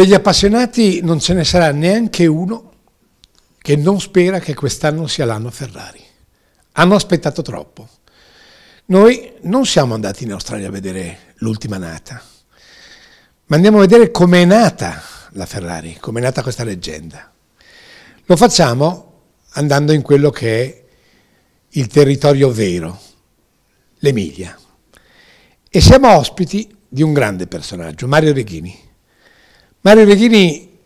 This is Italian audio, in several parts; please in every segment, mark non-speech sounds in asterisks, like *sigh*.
Degli appassionati non ce ne sarà neanche uno che non spera che quest'anno sia l'anno Ferrari. Hanno aspettato troppo. Noi non siamo andati in Australia a vedere l'ultima nata, ma andiamo a vedere com'è nata la Ferrari, com'è nata questa leggenda. Lo facciamo andando in quello che è il territorio vero, l'Emilia. E siamo ospiti di un grande personaggio, Mario Reghini Mario Reghini,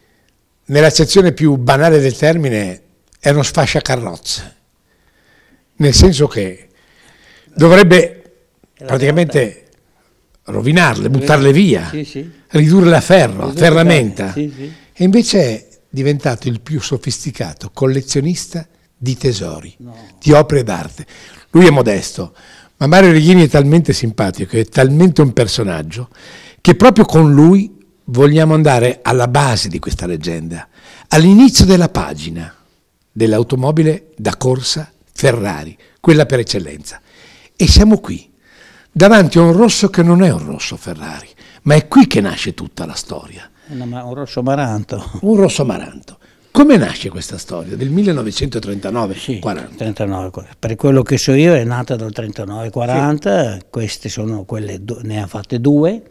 nell'accezione più banale del termine, è uno sfasciacarrozza, nel senso che dovrebbe praticamente rovinarle, buttarle via, ridurle a ferro, Ridurre ferramenta. e invece è diventato il più sofisticato collezionista di tesori, di opere d'arte. Lui è modesto, ma Mario Reghini è talmente simpatico, è talmente un personaggio, che proprio con lui vogliamo andare alla base di questa leggenda, all'inizio della pagina dell'automobile da corsa Ferrari, quella per eccellenza. E siamo qui, davanti a un rosso che non è un rosso Ferrari, ma è qui che nasce tutta la storia. Un rosso amaranto. Un rosso amaranto. Come nasce questa storia? Del 1939? 40. 39, per quello che so io è nata dal 39-40, sì. queste sono quelle, ne ha fatte due,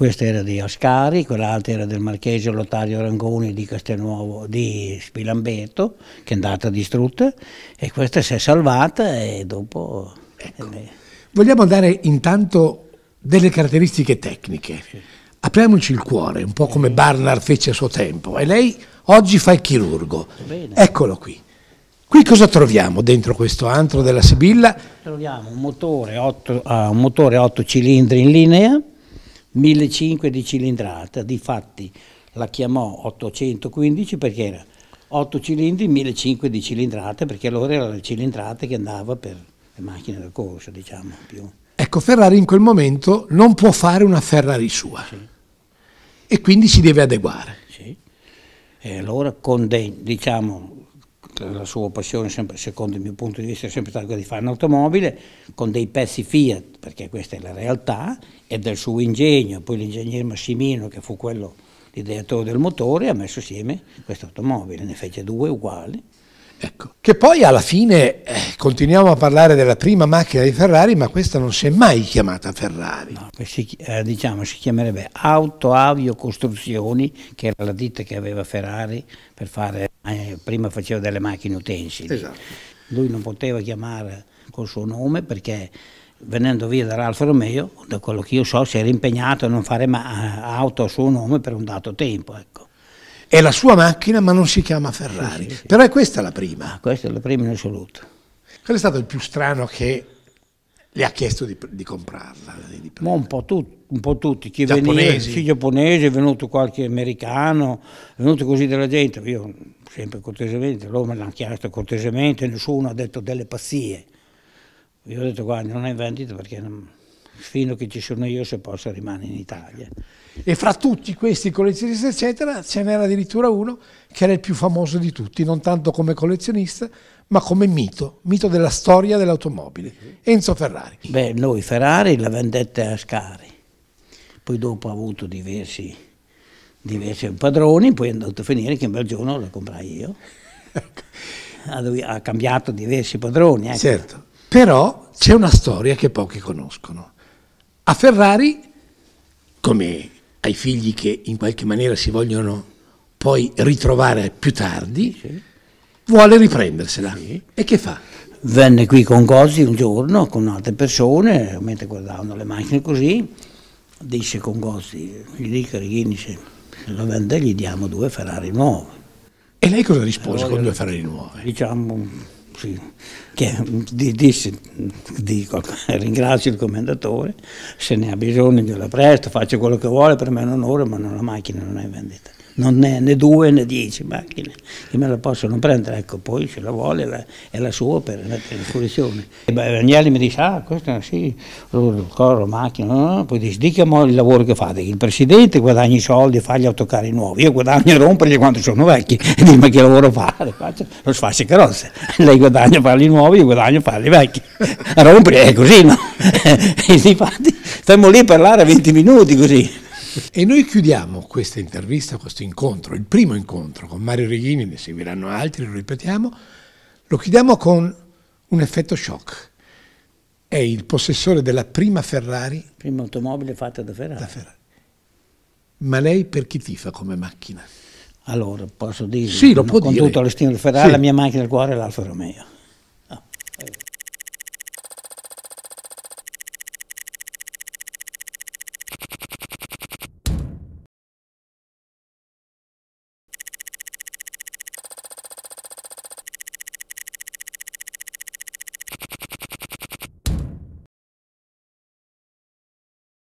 questa era di Oscari, quell'altra era del marchese Lotario Rangoni di Castelnuovo di Spilambeto, che è andata distrutta, e questa si è salvata e dopo... Ecco. Eh, Vogliamo dare intanto delle caratteristiche tecniche. Sì. Apriamoci il cuore, un po' come Barnard fece a suo tempo, e lei oggi fa il chirurgo. Bene. Eccolo qui. Qui cosa troviamo dentro questo antro della Sibilla? Troviamo un motore 8, ah, uh, cilindri in linea, 1.500 di cilindrata, difatti la chiamò 815 perché era 8 cilindri, 1.500 di cilindrata, perché allora era la cilindrata che andava per le macchine da corsa, diciamo. Più. Ecco, Ferrari in quel momento non può fare una Ferrari sua sì. e quindi si deve adeguare. Sì. E allora con dei, diciamo, Certo. la sua passione, sempre, secondo il mio punto di vista, è sempre stata quella di fare un'automobile con dei pezzi Fiat, perché questa è la realtà, e del suo ingegno, poi l'ingegnere Massimino che fu quello l'ideatore del motore ha messo insieme questa automobile, ne fece due uguali. Ecco. Che poi alla fine Continuiamo a parlare della prima macchina di Ferrari, ma questa non si è mai chiamata Ferrari. No, si, eh, diciamo, si chiamerebbe Auto Avio Costruzioni, che era la ditta che aveva Ferrari per fare, eh, prima faceva delle macchine utensili. Esatto. Lui non poteva chiamare col suo nome perché venendo via da dall'Alfa Romeo, da quello che io so, si era impegnato a non fare eh, auto a suo nome per un dato tempo. Ecco. È la sua macchina ma non si chiama Ferrari, sì, sì, sì. però è questa la prima. Ah, questa è la prima in assoluto. Qual è stato il più strano che le ha chiesto di, di comprarla? Di un, po tu, un, po tutti, chi veniva, sì, giapponese, è venuto qualche americano, è venuto così della gente, io sempre cortesemente, loro me l'hanno chiesto cortesemente, nessuno ha detto delle pazzie. Io ho detto guarda, non è vendita perché non, fino che ci sono io se posso rimane in Italia. E fra tutti questi collezionisti eccetera ce n'era addirittura uno che era il più famoso di tutti, non tanto come collezionista ma come mito, mito della storia dell'automobile, Enzo Ferrari. Beh, noi Ferrari la vendette a Scari, poi dopo ha avuto diversi, diversi padroni, poi è andato a finire che un bel giorno la comprai io. *laughs* ha, cambiato diversi padroni. Ecco. Certo, però c'è una storia che pochi conoscono. A Ferrari, come ai figli che in qualche maniera si vogliono poi ritrovare più tardi, sì. vuole riprendersela. Sì. E che fa? Venne qui con Gozzi un giorno, con altre persone, mentre guardavano le macchine così, disse con Gozzi, gli dice Righini se lo vende gli diamo due Ferrari nuove. E lei cosa rispose allora, con due Ferrari nuove? Diciamo sì, che disse, dico, *laughs* ringrazio il commendatore, se ne ha bisogno gliela presto, faccio quello che vuole, per me è un onore, ma non la macchina non è in vendita non è né due né dieci macchine che me la possono prendere, ecco poi se la vuole la, è la sua per mettere in fruizione. E beh, Agnelli mi dice, ah questa sì, corro macchina, no, no. poi dice, dica il lavoro che fate, il presidente guadagna i soldi e fa gli autocarri nuovi, io guadagno a romperli quando sono vecchi, e dico ma che lavoro fare? Faccio lo sfascio carrozze, lei guadagna a farli nuovi, io guadagno a farli vecchi, a romperli è così no? *laughs* e infatti stiamo lì a parlare 20 minuti così. *laughs* e noi chiudiamo questa intervista, questo incontro, il primo incontro con Mario Reghini, ne seguiranno altri, lo ripetiamo, lo chiudiamo con un effetto shock. È il possessore della prima Ferrari. Prima automobile fatta da Ferrari. Da Ferrari. Ma lei per chi tifa come macchina? Allora, posso dire, sì, lo può con dire. tutto lo di Ferrari, sì. la mia macchina del cuore è l'Alfa Romeo.